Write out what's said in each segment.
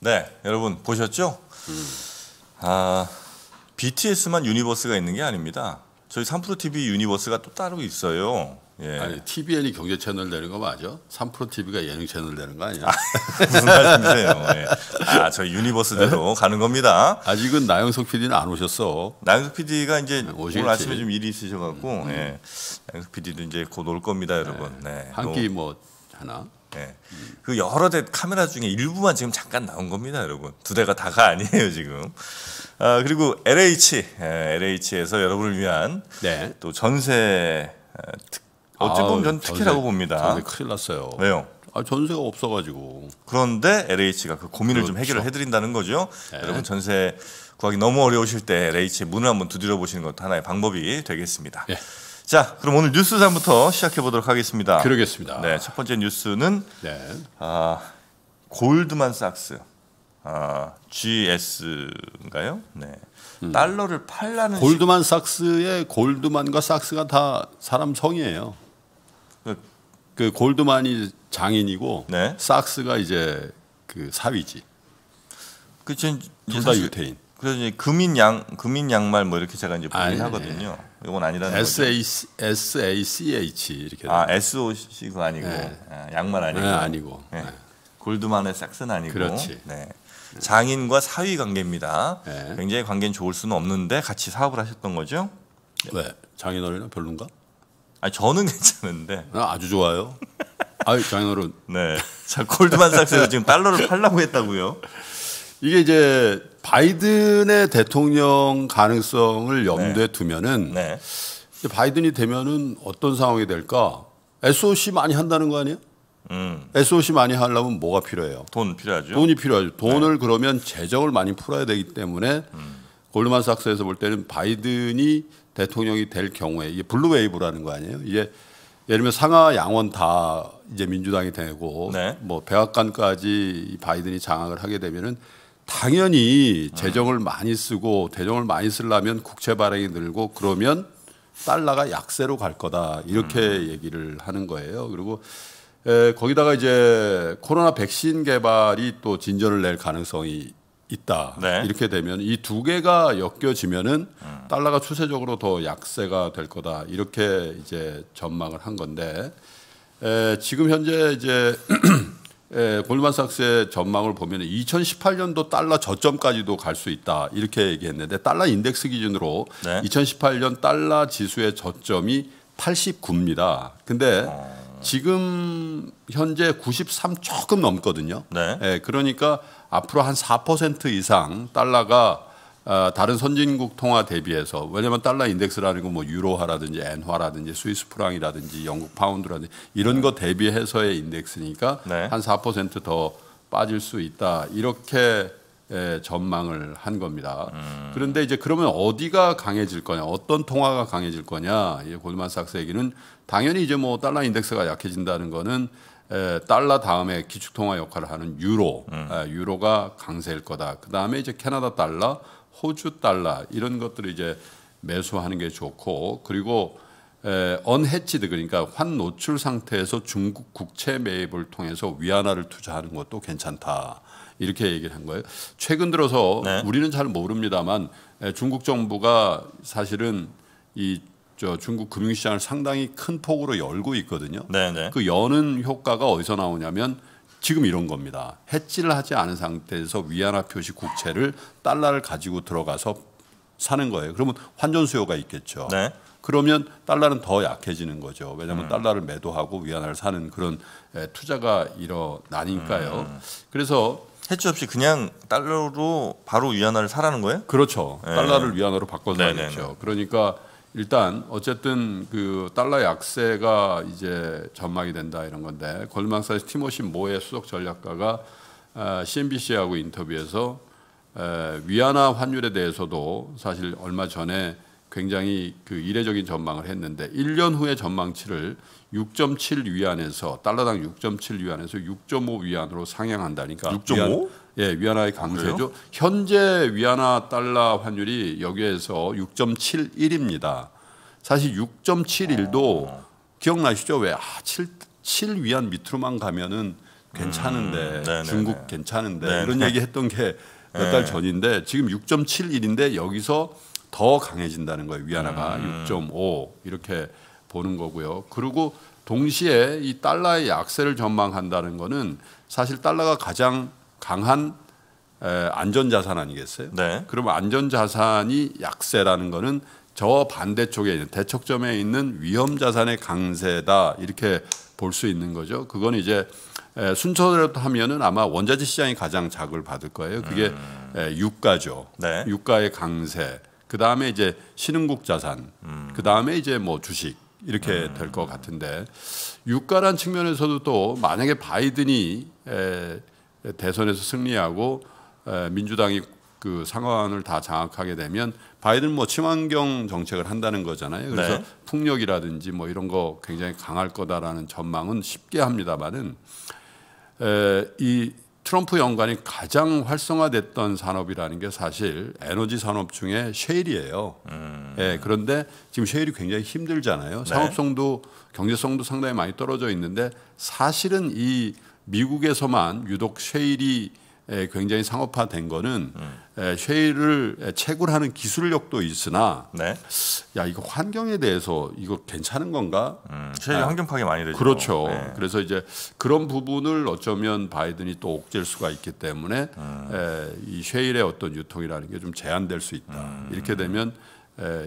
네, 여러분 보셨죠? 음. 아, BTS만 유니버스가 있는 게 아닙니다. 저희 3프로 TV 유니버스가 또 따로 있어요. 예. 아니 TVN이 경제 채널 되는 거 맞아? 3프로 TV가 예능 채널 되는 거 아니야? 아, 무슨 말씀이세요? 예. 아, 저희 유니버스대로 네. 가는 겁니다. 아직은 나영석 PD는 안 오셨어. 나영석 PD가 이제 네, 오시겠지. 오늘 아침에 좀 일이 있으셔 갖고 음. 예. 나영석 PD도 이제 곧 올 겁니다, 여러분. 네. 네. 한끼 뭐 하나? 예. 그 여러 대 카메라 중에 일부만 지금 잠깐 나온 겁니다, 여러분. 두 대가 다가 아니에요 지금. 아 그리고 LH 예, LH에서 여러분을 위한 네. 또 전세 아, 특, 어찌 보면 아, 전 특혜라고 봅니다. 전세 큰일 났어요. 왜요? 아, 전세가 없어가지고. 그런데 LH가 그 고민을 그렇죠. 좀 해결을 그렇죠. 해드린다는 거죠. 네. 여러분 전세 구하기 너무 어려우실 때 LH의 문을 한번 두드려 보시는 것도 하나의 방법이 되겠습니다. 네. 자, 그럼 오늘 뉴스 상부터 시작해 보도록 하겠습니다. 그러겠습니다. 네, 첫 번째 뉴스는 네. 아, 골드만삭스 아, GS인가요? 네. 음. 달러를 팔라는 골드만삭스의 골드만과 삭스가 다 사람 성이에요. 그, 그 골드만이 장인이고 네. 삭스가 이제 그 사위지. 그전 둘다 유태인. 그래서 이제 금인 양 금인 양말 뭐 이렇게 제가 이제 아, 예, 분인하거든요 네. 예. 이건 아니라는 S A S A C H 이렇게 아 S O C 그 아니고 네. 아, 양말 아니고 네, 아니고 골드만의 삭스는 아니고 그렇지. 네. 장인과 사위 관계입니다. 굉장히 관계는 좋을 수는 없는데 같이 사업을 하셨던 거죠? 왜 장인 어른은 별론가? 아 저는 괜찮은데 아, 아주 좋아요. 아 장인 어른 네. 자 골드만 삭스에서 지금 달러를 팔라고 했다고요? 이게 이제 바이든의 대통령 가능성을 네. 염두에 두면은 네. 바이든이 되면은 어떤 상황이 될까? SOC 많이 한다는 거 아니에요? 음. SOC 많이 하려면 뭐가 필요해요? 돈 필요하죠. 돈이 필요하죠. 돈을 네. 그러면 재정을 많이 풀어야 되기 때문에 음. 골드만삭스에서 볼 때는 바이든이 대통령이 될 경우에 이게 블루웨이브라는 거 아니에요? 이제 예를 들면 상하 양원 다 이제 민주당이 되고 네. 뭐 백악관까지 바이든이 장악을 하게 되면은 당연히 네. 재정을 많이 쓰고 대정을 많이 쓰려면 국채 발행이 늘고 그러면 달러가 약세로 갈 거다 이렇게 음. 얘기를 하는 거예요. 그리고 에, 거기다가 이제 코로나 백신 개발이 또 진전을 낼 가능성이 있다. 네. 이렇게 되면 이 두 개가 엮여지면은 음. 달러가 추세적으로 더 약세가 될 거다. 이렇게 이제 전망을 한 건데 에, 지금 현재 이제 예, 골드만삭스의 전망을 보면 2018년도 달러 저점까지도 갈 수 있다 이렇게 얘기했는데 달러 인덱스 기준으로 네. 2018년 달러 지수의 저점이 89입니다. 근데 어... 지금 현재 93 조금 넘거든요. 네. 예, 그러니까 앞으로 한 4% 이상 달러가 어, 다른 선진국 통화 대비해서 왜냐하면 달러 인덱스라는 건뭐 유로화라든지 엔화라든지 스위스 프랑이라든지 영국 파운드라든지 이런 네. 거 대비해서의 인덱스니까 네. 한4%더 빠질 수 있다 이렇게 예, 전망을 한 겁니다. 음. 그런데 이제 그러면 어디가 강해질 거냐, 어떤 통화가 강해질 거냐, 이 골드만삭스 얘기는 당연히 이제 뭐 달러 인덱스가 약해진다는 거는 에, 예, 달러 다음에 기축통화 역할을 하는 유로, 음. 에, 예, 유로가 강세일 거다. 그 다음에 이제 캐나다 달러, 호주 달러 이런 것들을 이제 매수하는 게 좋고 그리고 언해치드 그러니까 환 노출 상태에서 중국 국채 매입을 통해서 위안화를 투자하는 것도 괜찮다. 이렇게 얘기를 한 거예요. 최근 들어서 네. 우리는 잘 모릅니다만 에, 중국 정부가 사실은 이 저 중국 금융시장을 상당히 큰 폭으로 열고 있거든요. 네, 네. 그 여는 효과가 어디서 나오냐면 지금 이런 겁니다. 해지를 하지 않은 상태에서 위안화 표시 국채를 달러를 가지고 들어가서 사는 거예요. 그러면 환전 수요가 있겠죠. 네. 그러면 달러는 더 약해지는 거죠. 왜냐하면 음. 달러를 매도하고 위안화를 사는 그런 투자가 일어나니까요. 음. 그래서 해치 없이 그냥 달러로 바로 위안화를 사라는 거예요? 그렇죠. 네. 달러를 위안화로 바꿔서 하겠죠. 네, 네, 네. 그러니까 일단 어쨌든 그 달러 약세가 이제 전망이 된다 이런 건데 골만사스 티모시 모의 수석 전략가가 아, CNBC하고 인터뷰에서 위안화 환율에 대해서도 사실 얼마 전에 굉장히 그 이례적인 전망을 했는데 1년 후에 전망치를 6.7 위안에서 달러당 6.7 위안에서 6.5 위안으로 상향한다니까 6.5? 예, 위안화의 강세죠. 그래요? 현재 위안화 달러 환율이 여기에서 6.71입니다. 사실 6.71도 아. 어. 기억나시죠? 왜 아, 7, 7 위안 밑으로만 가면은 괜찮은데 음, 중국 괜찮은데 네네. 이런 얘기 했던 게 몇달 예. 전인데 지금 6.71인데 여기서 더 강해진다는 거예요. 위안화가 음. 6.5 이렇게 보는 거고요. 그리고 동시에 이 달러의 약세를 전망한다는 거는 사실 달러가 가장 강한 안전자산 아니겠어요? 네. 그러면 안전자산이 약세라는 거는 저 반대쪽에 있는 대척점에 있는 위험자산의 강세다 이렇게 볼 수 있는 거죠. 그건 이제 순서대로 하면은 아마 원자재 시장이 가장 자극을 받을 거예요. 그게 음. 유가죠. 네. 유가의 강세. 그 다음에 이제 신흥국 자산. 음. 그 다음에 이제 뭐 주식 이렇게 음. 될것 같은데 유가란 측면에서도 또 만약에 바이든이 에, 대선에서 승리하고 민주당이 그 상황을 다 장악하게 되면 바이든 뭐 친환경 정책을 한다는 거잖아요. 네. 그래서 네. 풍력이라든지 뭐 이런 거 굉장히 강할 거다라는 전망은 쉽게 합니다만은 이 트럼프 연관이 가장 활성화됐던 산업이라는 게 사실 에너지 산업 중에 셰일이에요. 음. 예, 그런데 지금 셰일이 굉장히 힘들잖아요. 네. 상업성도 경제성도 상당히 많이 떨어져 있는데 사실은 이 미국에서만 유독 쉐일이 굉장히 상업화된 거는 음. 쉐일을 채굴하는 기술력도 있으나 네. 야 이거 환경에 대해서 이거 괜찮은 건가? 음, 쉐일 환경 파괴 많이 되죠. 그렇죠. 네. 그래서 이제 그런 부분을 어쩌면 바이든이 또 옥죄일 수가 있기 때문에 음. 이 쉐일의 어떤 유통이라는 게 좀 제한될 수 있다. 음. 이렇게 되면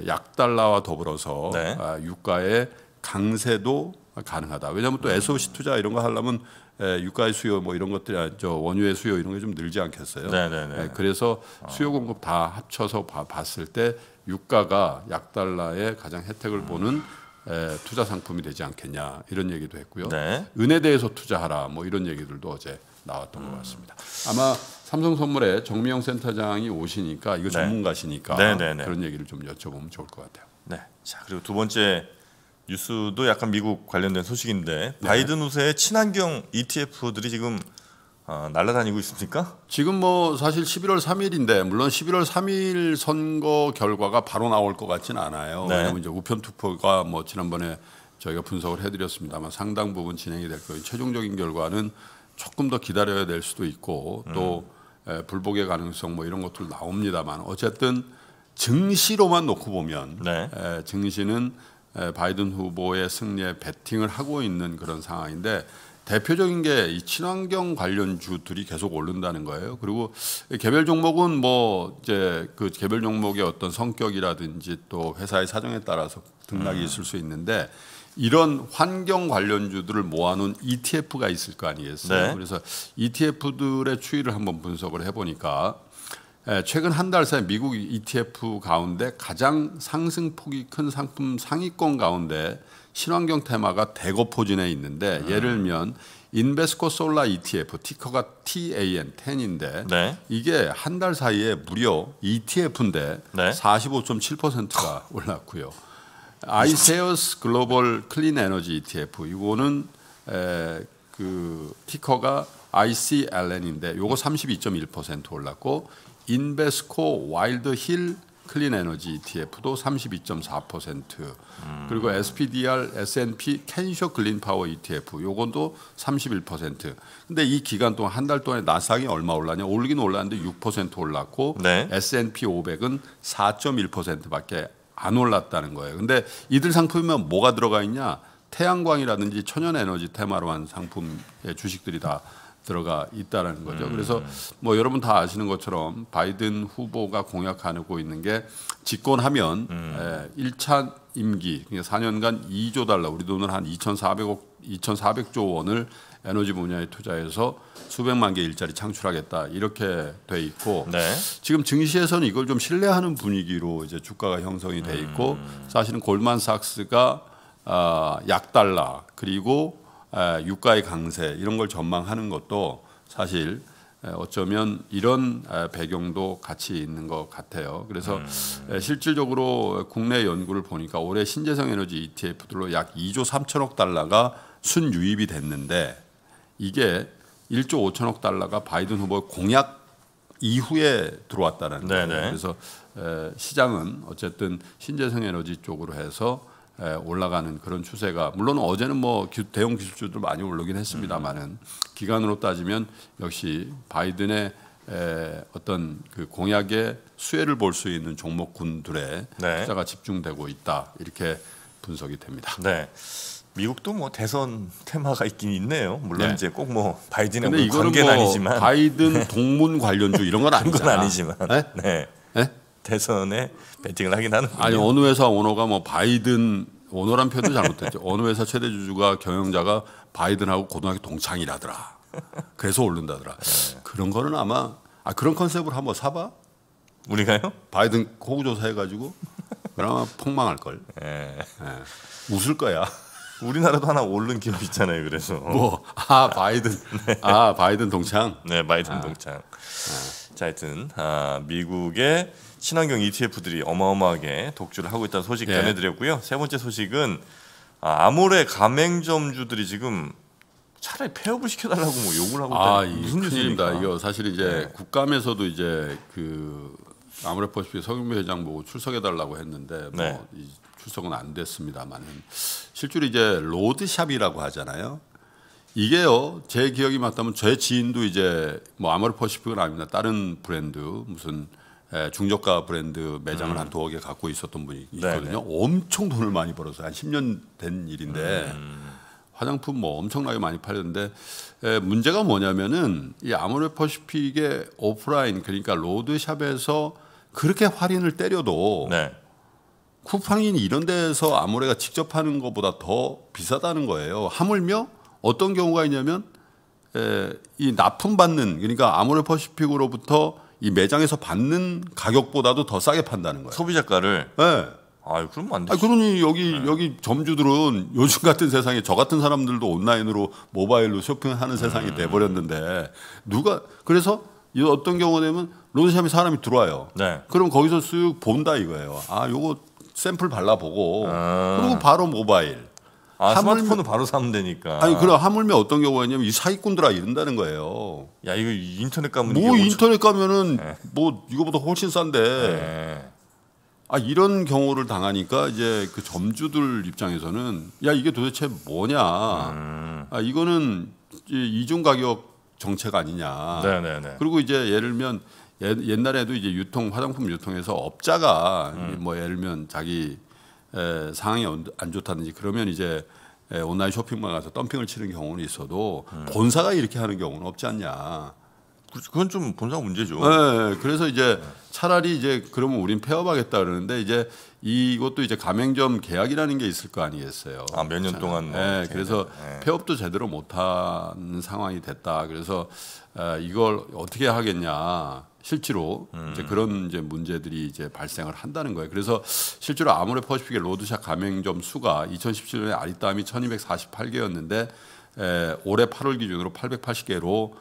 약 달러와 더불어서 네. 아, 유가의 강세도 가능하다. 왜냐하면 또 음. SOC 투자 이런 거 하려면 예, 유가의 수요 뭐 이런 것들 이저 원유의 수요 이런 게 좀 늘지 않겠어요? 네네네. 네, 네. 예, 그래서 어. 수요 공급 다 합쳐서 봐, 봤을 때 유가가 약 달러에 가장 혜택을 보는 에, 예, 투자 상품이 되지 않겠냐 이런 얘기도 했고요. 네. 은에 대해서 투자하라 뭐 이런 얘기들도 어제 나왔던 음. 것 같습니다. 아마 삼성선물에 정미영 센터장이 오시니까 이거 네. 전문가시니까 네, 그런 얘기를 좀 여쭤보면 좋을 것 같아요. 네. 자 그리고 두 번째 뉴스도 약간 미국 관련된 소식인데 네. 바이든 우세의 친환경 ETF들이 지금 어, 날아다니고 있습니까? 지금 뭐 사실 11월 3일인데 물론 11월 3일 선거 결과가 바로 나올 것 같지는 않아요. 네. 왜냐하면 이제 우편 투표가 뭐 지난번에 저희가 분석을 해드렸습니다만 상당 부분 진행이 될 거예요. 최종적인 결과는 조금 더 기다려야 될 수도 있고 음. 또 음. 에, 불복의 가능성 뭐 이런 것들 나옵니다만 어쨌든 증시로만 놓고 보면 네. 에, 증시는 바이든 후보의 승리에 베팅을 하고 있는 그런 상황인데 대표적인 게 이 친환경 관련 주들이 계속 오른다는 거예요. 그리고 개별 종목은 뭐 이제 그 개별 종목의 어떤 성격이라든지 또 회사의 사정에 따라서 등락이 음. 있을 수 있는데 이런 환경 관련주들을 모아놓은 ETF가 있을 거 아니겠어요. 네. 그래서 ETF들의 추이를 한번 분석을 해보니까 예, 최근 한 달 사이 미국 ETF 가운데 가장 상승폭이 큰 상품 상위권 가운데 친환경 테마가 대거 포진해 있는데 음. 예를 들면 인베스코 솔라 ETF 티커가 TAN 10인데 네. 이게 한 달 사이에 무려 ETF인데 네. 45.7%가 올랐고요. 아이세어스 글로벌 클린 에너지 ETF 이거는 에, 그 티커가 ICLN인데 요거 32.1% 올랐고 인베스코 와일드 힐 클린 에너지 ETF도 32.4% 음. 그리고 SPDR, S&P 캔쇼클린 파워 ETF 요건도 31% 근데 이 기간 동안 한 달 동안에 나스닥이 얼마 올랐냐 올리긴 올랐는데 6% 올랐고 네. S&P 500은 4.1%밖에 안 올랐다는 거예요. 근데 이들 상품이면 뭐가 들어가 있냐 태양광이라든지 천연에너지 테마로 한 상품의 주식들이 다 들어가 있다는 거죠. 음. 그래서 뭐 여러분 다 아시는 것처럼 바이든 후보가 공약하고 있는 게 집권하면 음. 에, 예, 1차 임기 4년간 그러니까 2조 달러 우리 돈으로 한 2,400억 2,400조 원을 에너지 분야에 투자해서 수백만 개 일자리 창출하겠다 이렇게 돼 있고 네. 지금 증시에서는 이걸 좀 신뢰하는 분위기로 이제 주가가 형성이 돼 있고 음. 사실은 골만삭스가 아, 약 달러 그리고 유가의 강세 이런 걸 전망하는 것도 사실 어쩌면 이런 배경도 같이 있는 것 같아요. 그래서 음. 실질적으로 국내 연구를 보니까 올해 신재생 에너지 ETF들로 약 2조 3천억 달러가 순유입이 됐는데 이게 1조 5천억 달러가 바이든 후보의 공약 이후에 들어왔다는 거예요. 그래서 시장은 어쨌든 신재생 에너지 쪽으로 해서 예, 올라가는 그런 추세가 물론 어제는 뭐 대형 기술주들 많이 오르긴 했습니다만은 기간으로 따지면 역시 바이든의 어떤 그 공약의 수혜를 볼 수 있는 종목군들의 네. 투자가 집중되고 있다 이렇게 분석이 됩니다. 네. 미국도 뭐 대선 테마가 있긴 있네요. 물론 네. 이제 꼭뭐 바이든의 관계는 뭐 아니지만 바이든 동문 관련주 이런 건 아니잖아. 건 아니지만. 네? 네. 대선에 베팅을 하긴 하는 아니 어느 회사 오너가 뭐 바이든 오너란 표현도 잘못했죠. 어느 회사 최대 주주가 경영자가 바이든하고 고등학교 동창이라더라. 그래서 오른다더라. 네. 그런 거는 아마 아 그런 컨셉으 한번 사봐. 우리가요? 바이든 호구조사 해가지고 그나마 폭망할 걸. 예. 예. 웃을 거야. 우리나라도 하나 오른 기업 있잖아요. 그래서 뭐아 바이든 네. 아 바이든 동창 네 바이든 아. 동창 아. 자 하여튼 아, 미국의 친환경 ETF들이 어마어마하게 독주를 하고 있다는 소식 예. 전해드렸고요. 세 번째 소식은 아, 아모레 가맹점주들이 지금 차라리 폐업을 시켜달라고 뭐 욕을 하고 있다. 아, 무슨 큰일입니다. 이거 사실 이제 네. 국감에서도 이제 그 아무래도 보시오 서경배 회장 보고 뭐 출석해달라고 했는데 뭐 네. 출석은 안 됐습니다만은 실제로 이제 로드샵이라고 하잖아요. 이게요 제 기억이 맞다면 제 지인도 이제 뭐 아모르퍼시픽은 아닙니다 다른 브랜드 무슨 중저가 브랜드 매장을 음. 한 두어 개 갖고 있었던 분이 네, 있거든요 네네. 엄청 돈을 많이 벌어서 한 10년 된 일인데 음. 화장품 뭐 엄청나게 많이 팔렸는데 에, 문제가 뭐냐면은 이 아모레퍼시픽의 오프라인 그러니까 로드샵에서 그렇게 할인을 때려도 네. 쿠팡인 이런 데서 아무래가 직접 하는 것보다 더 비싸다는 거예요. 하물며 어떤 경우가 있냐면 에, 이 납품 받는 그러니까 아모레 퍼시픽으로부터 이 매장에서 받는 가격보다도 더 싸게 판다는 거예요. 소비자가를. 네. 예. 아, 그러면 안 되지. 그러니 여기 네. 여기 점주들은 요즘 같은 세상에 저 같은 사람들도 온라인으로 모바일로 쇼핑하는 세상이 음. 돼 버렸는데 누가 그래서 어떤 경우가 되면 로드샵에 사람이 들어와요. 네. 그럼 거기서 쓱 본다 이거예요. 아, 요거 샘플 발라보고 아. 그리고 바로 모바일. 아, 하물며, 스마트폰도 바로 사면 되니까. 아니, 그럼 하물며 어떤 경우가 있냐면 이 사기꾼들아 이런다는 거예요. 야, 이거 인터넷 가면 뭐 인터넷 가면은 네. 뭐 이거보다 훨씬 싼데. 네. 아, 이런 경우를 당하니까 이제 그 점주들 입장에서는 야, 이게 도대체 뭐냐. 음. 아, 이거는 이중 가격 정책 아니냐. 네네네. 네, 네. 그리고 이제 예를 들면 옛날에도 이제 유통 화장품 유통에서 업자가 음. 뭐 예를 들면 자기 에, 상황이 안 좋다든지 그러면 이제 에, 온라인 쇼핑몰 가서 덤핑을 치는 경우는 있어도 음. 본사가 이렇게 하는 경우는 없지 않냐. 그건 좀 본상 문제죠. 네, 그래서 이제 차라리 이제 그러면 우린 폐업하겠다 그러는데 이제 이것도 이제 가맹점 계약이라는 게 있을 거 아니겠어요. 아, 몇 년 동안. 네, 그래서 네. 폐업도 제대로 못한 상황이 됐다. 그래서 아, 이걸 어떻게 하겠냐. 실제로 음. 이제 그런 이제 문제들이 이제 발생을 한다는 거예요. 그래서 실제로 아무래 퍼시픽의 로드샵 가맹점 수가 2017년에 아리따움이 1248개였는데 에, 올해 8월 기준으로 880개로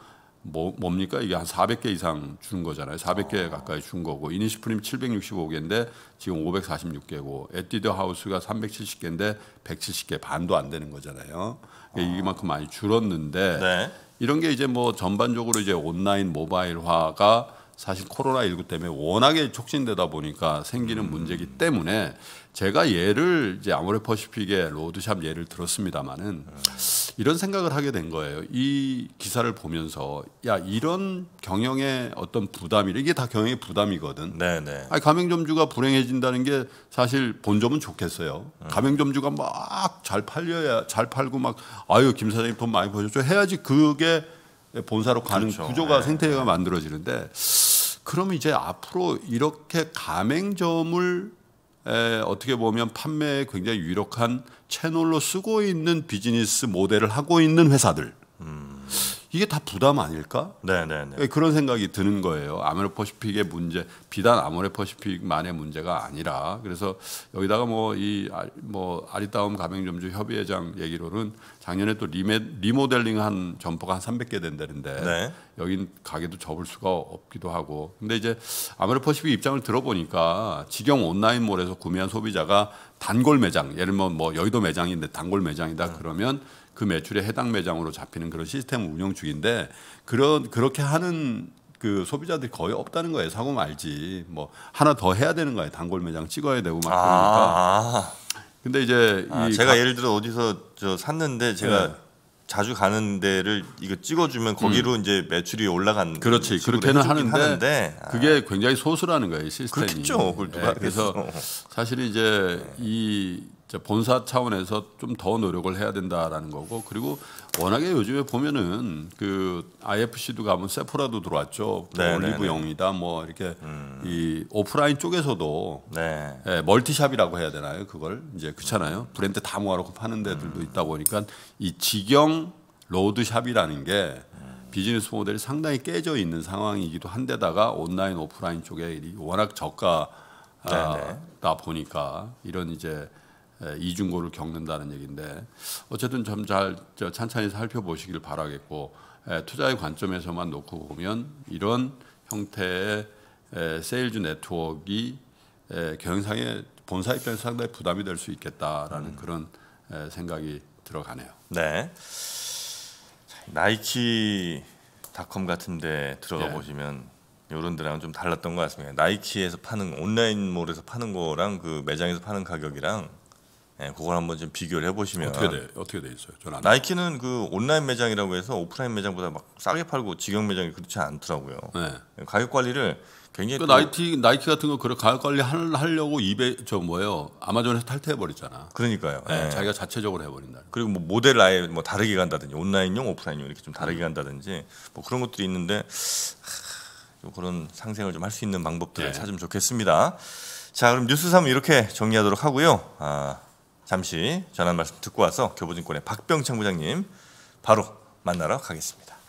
뭐, 뭡니까? 이게 한 400개 이상 준 거잖아요. 400개 아. 가까이 준 거고 이니시프림 765개인데 지금 546개고 에뛰드 하우스가 370개인데 170개 반도 안 되는 거잖아요. 그 이만큼 많이 줄었는데 네. 이런 게 이제 뭐 전반적으로 이제 온라인 모바일화가 사실 코로나19 때문에 워낙에 촉진되다 보니까 생기는 음. 문제기 때문에 제가 예를 이제 아모레퍼시픽의 로드샵 예를 들었습니다마는 네. 이런 생각을 하게 된 거예요. 이 기사를 보면서 야 이런 경영의 어떤 부담이 이게 다 경영의 부담이거든. 네네. 네. 아니 가맹점주가 불행해진다는 게 사실 본점은 좋겠어요. 음. 가맹점주가 막 잘 팔려야 잘 팔고 막 아유 김 사장님 돈 많이 버셨죠 해야지 그게 본사로 가는 그렇죠. 구조가 네. 생태계가 네. 만들어지는데 그럼 이제 앞으로 이렇게 가맹점을 에, 어떻게 보면 판매에 굉장히 유력한 채널로 쓰고 있는 비즈니스 모델을 하고 있는 회사들 음. 이게 다 부담 아닐까? 네네네. 네, 네. 예, 그런 생각이 드는 거예요. 아모레퍼시픽의 문제, 비단 아모레퍼시픽만의 문제가 아니라 그래서 여기다가 뭐 이뭐 아, 뭐 아리따움 가맹점주 협의회장 얘기로는 작년에 또 리메, 리모델링한 점포가 한 300개 된다는데 네. 여긴 가게도 접을 수가 없기도 하고 근데 이제 아모레퍼시픽 입장을 들어보니까 직영 온라인몰에서 구매한 소비자가 단골 매장 예를 들면 뭐 여의도 매장인데 단골 매장이다 음. 그러면 그 매출에 해당 매장으로 잡히는 그런 시스템 운영 중인데 그런 그렇게 하는 그 소비자들이 거의 없다는 거예요. 사고 말지 뭐 하나 더 해야 되는 거예요. 단골 매장 찍어야 되고 막 아. 그러니까. 아, 근데 이제 아, 제가 가, 예를 들어 어디서 저 샀는데 제가 네. 자주 가는 데를 이거 찍어주면 거기로 음. 이제 매출이 올라간 그렇지 그렇게는 하는데, 하는데, 아. 그게 굉장히 소수라는 거예요 시스템이 그렇겠죠 그걸 누가 네, 그래서 사실 이제 네. 이 본사 차원에서 좀 더 노력을 해야 된다라는 거고 그리고 워낙에 요즘에 보면은 그 IFC도 가면 세포라도 들어왔죠 뭐 네, 네, 올리브 네. 영이다 뭐 이렇게 음. 이 오프라인 쪽에서도 네. 예, 멀티샵이라고 해야 되나요 그걸 이제 그렇잖아요 브랜드 다 모아놓고 파는 데들도 음. 있다 보니까 이 직영 로드샵이라는 게 음. 비즈니스 모델이 상당히 깨져 있는 상황이기도 한데다가 온라인 오프라인 쪽에 워낙 저가다 네, 보니까 이런 이제 예, 이중고를 겪는다는 얘기인데 어쨌든 좀 잘 찬찬히 살펴보시길 바라겠고 예, 투자의 관점에서만 놓고 보면 이런 형태의 예, 세일즈 네트워크가 경영상의 본사 입장에서 상당히 부담이 될 수 있겠다라는 음. 그런 생각이 들어가네요. 네. 나이키닷컴 같은데 들어가 예. 보시면 이런 데랑 좀 달랐던 것 같습니다. 나이키에서 파는 온라인몰에서 파는 거랑 그 매장에서 파는 가격이랑 예, 그걸 한번 좀 비교를 해보시면 어떻게 돼 어떻게 돼 있어요? 저는 나이키는 그 온라인 매장이라고 해서 오프라인 매장보다 막 싸게 팔고 직영 매장이 그렇지 않더라고요. 네. 예, 가격 관리를 굉장히 그 나이키 나이키 같은 거 그런 가격 관리 하려고 입에 저 뭐예요 아마존에서 탈퇴해 버리잖아. 그러니까요. 네. 예. 자기가 자체적으로 해버린다. 그리고 뭐 모델 아예 뭐 다르게 간다든지 온라인용 오프라인용 이렇게 좀 다르게 음. 간다든지 뭐 그런 것들이 있는데 하, 그런 상생을 좀 할 수 있는 방법들을 네. 찾으면 좋겠습니다. 자 그럼 뉴스 3 이렇게 정리하도록 하고요. 아, 잠시 전한 말씀 듣고 와서 교보증권의 박병창 부장님 바로 만나러 가겠습니다.